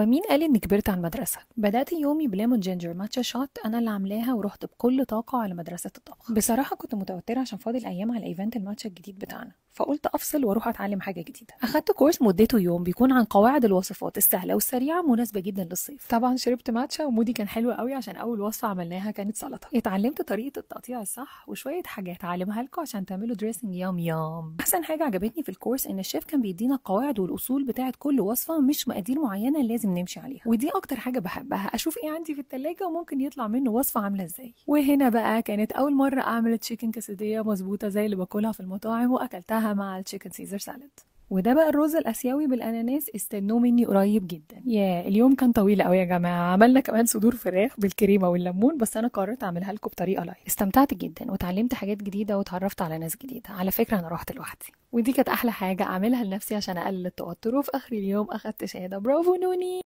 ومين قال إني كبرت على المدرسة؟ بدأت يومي بليمون جينجر ماتشا شوت أنا اللي عاملاها ورحت بكل طاقة على مدرسة الطبخ. بصراحة كنت متوترة عشان فاضل أيام على إيفنت الماتشا الجديد بتاعنا، فقلت افصل واروح اتعلم حاجه جديده اخدت كورس مدته يوم بيكون عن قواعد الوصفات السهله والسريعه مناسبه جدا للصيف طبعا شربت ماتشا ومودي كان حلو قوي عشان اول وصفه عملناها كانت سلطه اتعلمت طريقه التقطيع الصح وشويه حاجات هعلمها لكم عشان تعملوا دريسنج يام يام احسن حاجه عجبتني في الكورس ان الشيف كان بيدينا القواعد والاصول بتاعه كل وصفه مش مقادير معينه لازم نمشي عليها ودي اكتر حاجه بحبها اشوف ايه عندي في التلاجة وممكن يطلع منه وصفه عامله ازاي وهنا بقى كانت اول مره اعمل تشيكن كاسديه مظبوطه زي اللي باكلها في المطاعم واكلتها معاها مع التشيكن سيزر سالاد وده بقى الرز الاسيوي بالاناناس استنوه مني قريب جدا يا اليوم كان طويل قوي يا جماعه عملنا كمان صدور فراخ بالكريمه والليمون بس انا قررت اعملها لكم بطريقه لايت استمتعت جدا وتعلمت حاجات جديده واتعرفت على ناس جديده على فكره انا رحت لوحدي ودي كانت احلى حاجه اعملها لنفسي عشان اقلل التوتر وفي اخر اليوم اخدت شهاده برافو نوني